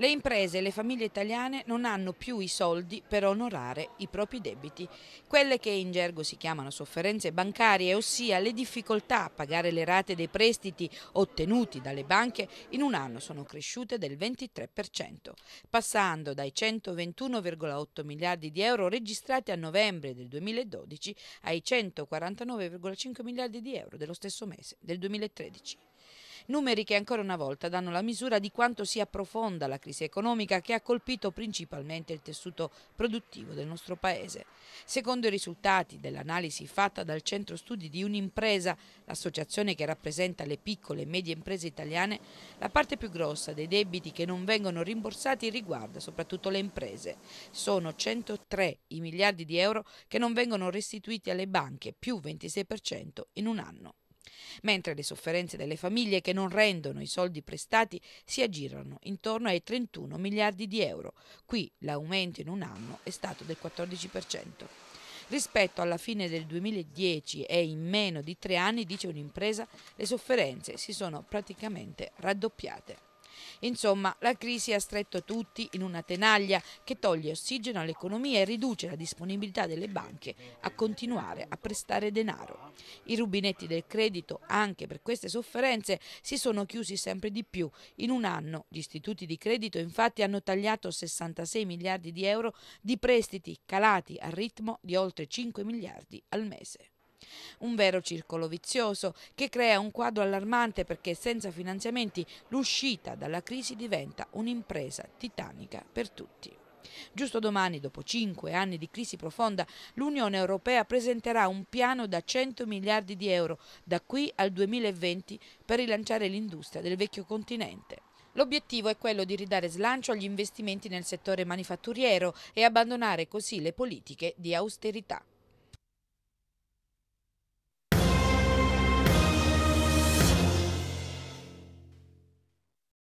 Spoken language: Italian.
Le imprese e le famiglie italiane non hanno più i soldi per onorare i propri debiti. Quelle che in gergo si chiamano sofferenze bancarie, ossia le difficoltà a pagare le rate dei prestiti ottenuti dalle banche, in un anno sono cresciute del 23%, passando dai 121,8 miliardi di euro registrati a novembre del 2012 ai 149,5 miliardi di euro dello stesso mese del 2013 numeri che ancora una volta danno la misura di quanto sia profonda la crisi economica che ha colpito principalmente il tessuto produttivo del nostro Paese. Secondo i risultati dell'analisi fatta dal Centro Studi di Unimpresa, l'associazione che rappresenta le piccole e medie imprese italiane, la parte più grossa dei debiti che non vengono rimborsati riguarda soprattutto le imprese. Sono 103 i miliardi di euro che non vengono restituiti alle banche, più 26% in un anno mentre le sofferenze delle famiglie che non rendono i soldi prestati si aggirano intorno ai 31 miliardi di euro. Qui l'aumento in un anno è stato del 14%. Rispetto alla fine del 2010 e in meno di tre anni, dice un'impresa, le sofferenze si sono praticamente raddoppiate. Insomma, la crisi ha stretto tutti in una tenaglia che toglie ossigeno all'economia e riduce la disponibilità delle banche a continuare a prestare denaro. I rubinetti del credito, anche per queste sofferenze, si sono chiusi sempre di più. In un anno gli istituti di credito infatti hanno tagliato 66 miliardi di euro di prestiti calati al ritmo di oltre 5 miliardi al mese. Un vero circolo vizioso che crea un quadro allarmante perché senza finanziamenti l'uscita dalla crisi diventa un'impresa titanica per tutti. Giusto domani, dopo cinque anni di crisi profonda, l'Unione Europea presenterà un piano da 100 miliardi di euro da qui al 2020 per rilanciare l'industria del vecchio continente. L'obiettivo è quello di ridare slancio agli investimenti nel settore manifatturiero e abbandonare così le politiche di austerità.